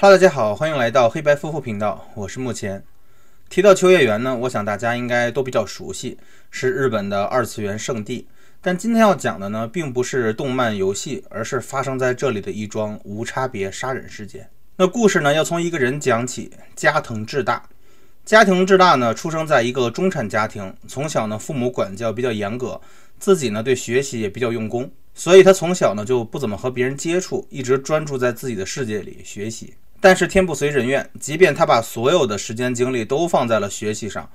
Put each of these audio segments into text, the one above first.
哈，喽，大家好，欢迎来到黑白夫妇频道，我是木前。提到秋叶原呢，我想大家应该都比较熟悉，是日本的二次元圣地。但今天要讲的呢，并不是动漫游戏，而是发生在这里的一桩无差别杀人事件。那故事呢，要从一个人讲起，加藤志大。加藤志大呢，出生在一个中产家庭，从小呢，父母管教比较严格，自己呢，对学习也比较用功，所以他从小呢，就不怎么和别人接触，一直专注在自己的世界里学习。但是天不随人愿，即便他把所有的时间精力都放在了学习上，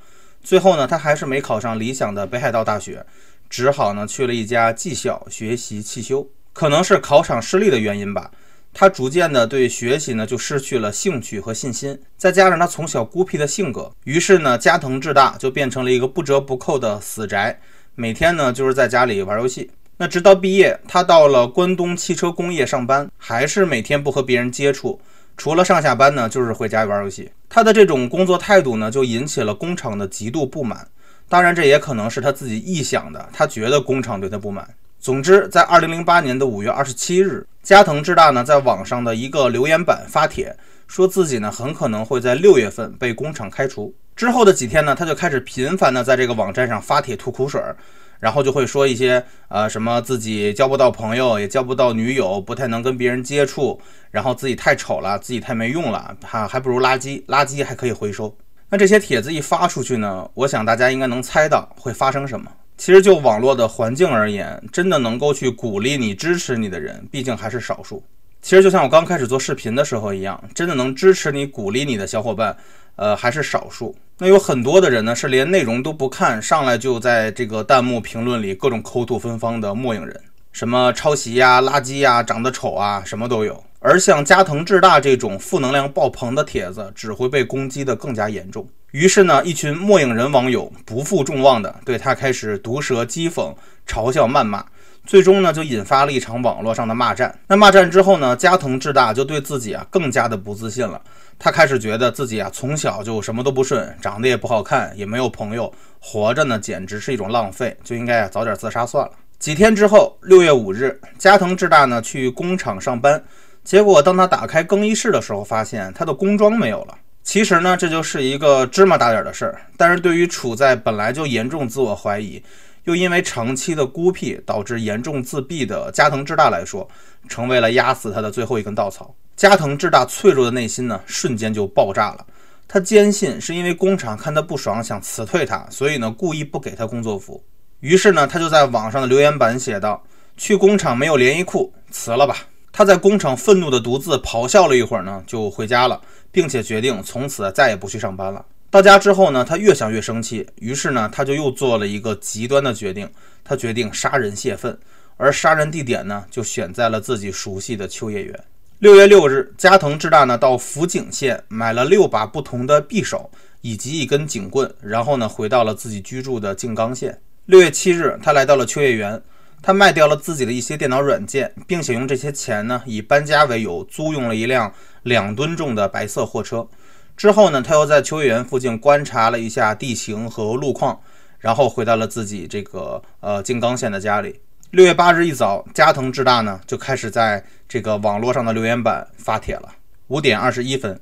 最后呢，他还是没考上理想的北海道大学，只好呢去了一家技校学习汽修。可能是考场失利的原因吧，他逐渐的对学习呢就失去了兴趣和信心，再加上他从小孤僻的性格，于是呢，加藤志大就变成了一个不折不扣的死宅，每天呢就是在家里玩游戏。那直到毕业，他到了关东汽车工业上班，还是每天不和别人接触。除了上下班呢，就是回家玩游戏。他的这种工作态度呢，就引起了工厂的极度不满。当然，这也可能是他自己臆想的，他觉得工厂对他不满。总之，在二零零八年的五月二十七日，加藤智大呢，在网上的一个留言板发帖，说自己呢，很可能会在六月份被工厂开除。之后的几天呢，他就开始频繁的在这个网站上发帖吐苦水儿。然后就会说一些，呃，什么自己交不到朋友，也交不到女友，不太能跟别人接触，然后自己太丑了，自己太没用了，哈，还不如垃圾，垃圾还可以回收。那这些帖子一发出去呢，我想大家应该能猜到会发生什么。其实就网络的环境而言，真的能够去鼓励你、支持你的人，毕竟还是少数。其实就像我刚开始做视频的时候一样，真的能支持你、鼓励你的小伙伴。呃，还是少数。那有很多的人呢，是连内容都不看，上来就在这个弹幕评论里各种口吐芬芳的末影人，什么抄袭呀、垃圾呀、长得丑啊，什么都有。而像加藤志大这种负能量爆棚的帖子，只会被攻击的更加严重。于是呢，一群末影人网友不负众望的对他开始毒舌、讥讽、嘲笑、谩骂，最终呢，就引发了一场网络上的骂战。那骂战之后呢，加藤志大就对自己啊更加的不自信了。他开始觉得自己啊，从小就什么都不顺，长得也不好看，也没有朋友，活着呢简直是一种浪费，就应该啊早点自杀算了。几天之后，六月五日，加藤智大呢去工厂上班，结果当他打开更衣室的时候，发现他的工装没有了。其实呢，这就是一个芝麻大点的事儿，但是对于处在本来就严重自我怀疑，又因为长期的孤僻导致严重自闭的加藤智大来说，成为了压死他的最后一根稻草。加藤志大脆弱的内心呢，瞬间就爆炸了。他坚信是因为工厂看他不爽，想辞退他，所以呢，故意不给他工作服。于是呢，他就在网上的留言板写道：“去工厂没有连衣裤，辞了吧。”他在工厂愤怒的独自咆哮了一会儿呢，就回家了，并且决定从此再也不去上班了。到家之后呢，他越想越生气，于是呢，他就又做了一个极端的决定，他决定杀人泄愤，而杀人地点呢，就选在了自己熟悉的秋叶原。六月六日，加藤智大呢到福井县买了六把不同的匕首以及一根警棍，然后呢回到了自己居住的静冈县。六月七日，他来到了秋叶原，他卖掉了自己的一些电脑软件，并且用这些钱呢以搬家为由租用了一辆两吨重的白色货车。之后呢，他又在秋叶原附近观察了一下地形和路况，然后回到了自己这个呃静冈县的家里。六月八日一早，加藤智大呢就开始在这个网络上的留言板发帖了。五点二十一分，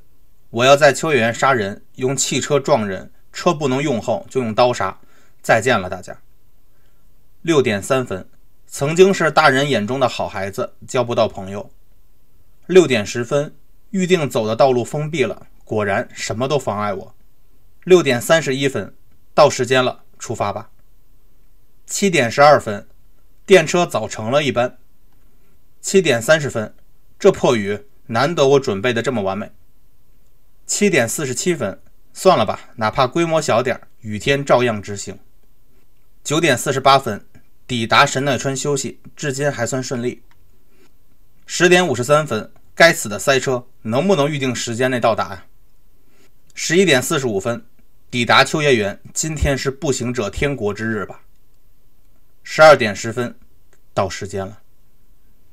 我要在秋叶原杀人，用汽车撞人，车不能用后就用刀杀，再见了大家。六点三分，曾经是大人眼中的好孩子，交不到朋友。六点十分，预定走的道路封闭了，果然什么都妨碍我。六点三十一分，到时间了，出发吧。七点十二分。电车早成了一般。七点三十分。这破雨，难得我准备的这么完美。七点四十七分，算了吧，哪怕规模小点雨天照样执行。九点四十八分，抵达神奈川休息，至今还算顺利。十点五十三分，该死的塞车，能不能预定时间内到达啊？十一点四十五分，抵达秋叶原，今天是步行者天国之日吧。十二点十分，到时间了。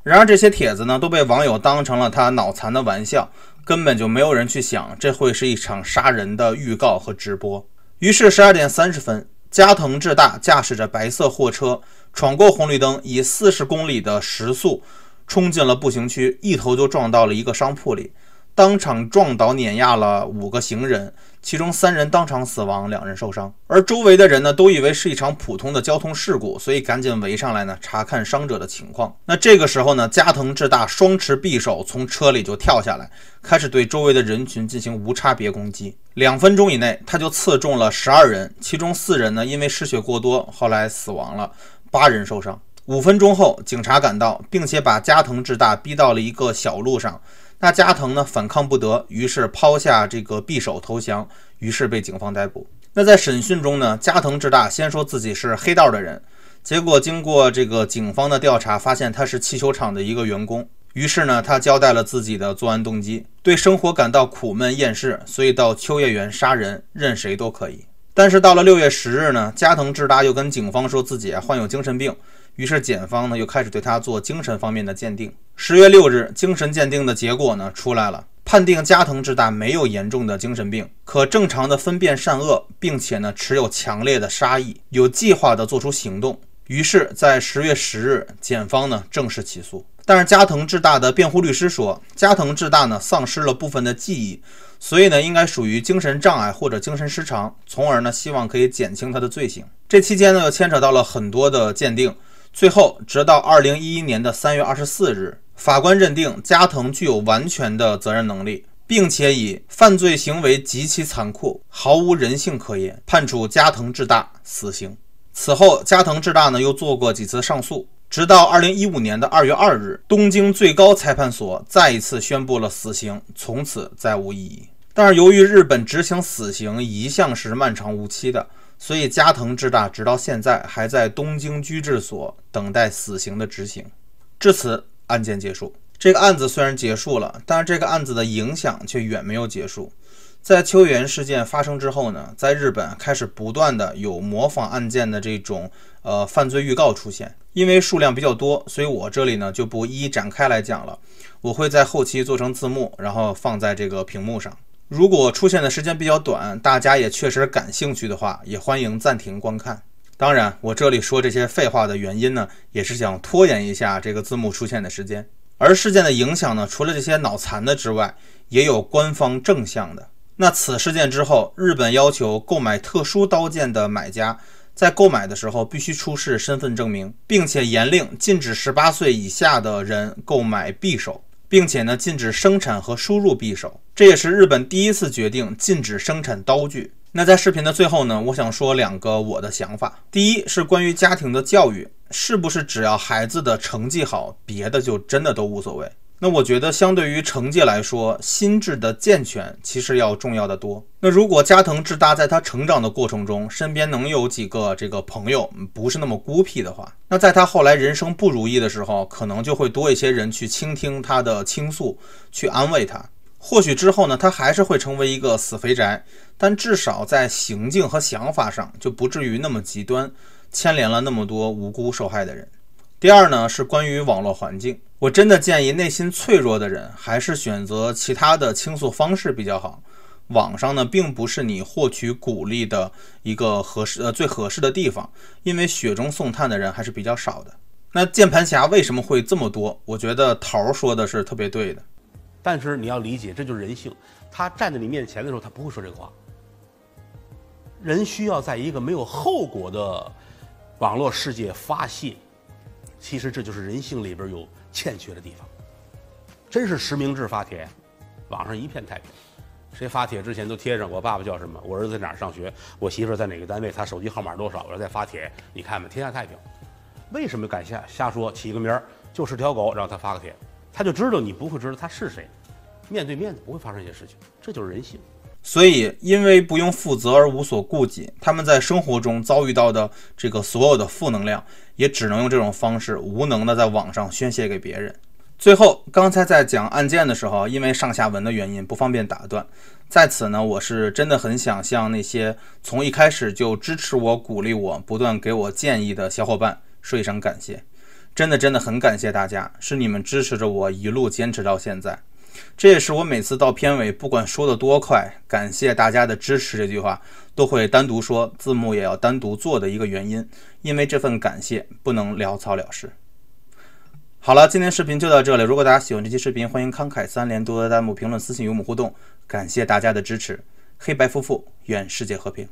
然而这些帖子呢，都被网友当成了他脑残的玩笑，根本就没有人去想这会是一场杀人的预告和直播。于是十二点三十分，加藤智大驾驶着白色货车闯过红绿灯，以四十公里的时速冲进了步行区，一头就撞到了一个商铺里。当场撞倒碾压了五个行人，其中三人当场死亡，两人受伤。而周围的人呢，都以为是一场普通的交通事故，所以赶紧围上来呢查看伤者的情况。那这个时候呢，加藤志大双持匕首从车里就跳下来，开始对周围的人群进行无差别攻击。两分钟以内，他就刺中了十二人，其中四人呢因为失血过多后来死亡了，八人受伤。五分钟后，警察赶到，并且把加藤志大逼到了一个小路上。那加藤呢？反抗不得，于是抛下这个匕首投降，于是被警方逮捕。那在审讯中呢？加藤志大先说自己是黑道的人，结果经过这个警方的调查，发现他是汽修厂的一个员工。于是呢，他交代了自己的作案动机，对生活感到苦闷厌世，所以到秋叶原杀人，任谁都可以。但是到了六月十日呢，加藤志大又跟警方说自己患有精神病。于是，检方呢又开始对他做精神方面的鉴定。十月六日，精神鉴定的结果呢出来了，判定加藤智大没有严重的精神病，可正常的分辨善恶，并且呢持有强烈的杀意，有计划的做出行动。于是，在十月十日，检方呢正式起诉。但是，加藤智大的辩护律师说，加藤智大呢丧失了部分的记忆，所以呢应该属于精神障碍或者精神失常，从而呢希望可以减轻他的罪行。这期间呢又牵扯到了很多的鉴定。最后，直到二零一一年的三月二十四日，法官认定加藤具有完全的责任能力，并且以犯罪行为极其残酷、毫无人性可言，判处加藤智大死刑。此后，加藤智大呢又做过几次上诉，直到二零一五年的二月二日，东京最高裁判所再一次宣布了死刑，从此再无异议。但是，由于日本执行死刑一向是漫长无期的。所以，加藤智大直到现在还在东京拘置所等待死刑的执行。至此，案件结束。这个案子虽然结束了，但是这个案子的影响却远没有结束。在秋原事件发生之后呢，在日本开始不断的有模仿案件的这种呃犯罪预告出现，因为数量比较多，所以我这里呢就不一一展开来讲了。我会在后期做成字幕，然后放在这个屏幕上。如果出现的时间比较短，大家也确实感兴趣的话，也欢迎暂停观看。当然，我这里说这些废话的原因呢，也是想拖延一下这个字幕出现的时间。而事件的影响呢，除了这些脑残的之外，也有官方正向的。那此事件之后，日本要求购买特殊刀剑的买家在购买的时候必须出示身份证明，并且严令禁止十八岁以下的人购买匕首。并且呢，禁止生产和输入匕首，这也是日本第一次决定禁止生产刀具。那在视频的最后呢，我想说两个我的想法。第一是关于家庭的教育，是不是只要孩子的成绩好，别的就真的都无所谓？那我觉得，相对于惩戒来说，心智的健全其实要重要的多。那如果加藤志大在他成长的过程中，身边能有几个这个朋友，不是那么孤僻的话，那在他后来人生不如意的时候，可能就会多一些人去倾听他的倾诉，去安慰他。或许之后呢，他还是会成为一个死肥宅，但至少在行径和想法上就不至于那么极端，牵连了那么多无辜受害的人。第二呢，是关于网络环境。我真的建议内心脆弱的人还是选择其他的倾诉方式比较好。网上呢，并不是你获取鼓励的一个合适呃最合适的地方，因为雪中送炭的人还是比较少的。那键盘侠为什么会这么多？我觉得桃说的是特别对的，但是你要理解，这就是人性。他站在你面前的时候，他不会说这个话。人需要在一个没有后果的网络世界发泄，其实这就是人性里边有。欠缺的地方，真是实名制发帖，网上一片太平。谁发帖之前都贴上我爸爸叫什么，我儿子在哪儿上学，我媳妇在哪个单位，他手机号码多少，我后再发帖。你看吧，天下太平。为什么敢瞎瞎说？起个名儿就是条狗，让他发个帖，他就知道你不会知道他是谁。面对面的不会发生一些事情，这就是人性。所以，因为不用负责而无所顾忌，他们在生活中遭遇到的这个所有的负能量，也只能用这种方式无能的在网上宣泄给别人。最后，刚才在讲案件的时候，因为上下文的原因不方便打断，在此呢，我是真的很想向那些从一开始就支持我、鼓励我、不断给我建议的小伙伴说一声感谢，真的真的很感谢大家，是你们支持着我一路坚持到现在。这也是我每次到片尾，不管说的多快，感谢大家的支持这句话，都会单独说，字幕也要单独做的一个原因，因为这份感谢不能潦草了事。好了，今天视频就到这里。如果大家喜欢这期视频，欢迎慷慨三连，多多弹幕、评论、私信、与我们互动，感谢大家的支持。黑白夫妇，愿世界和平。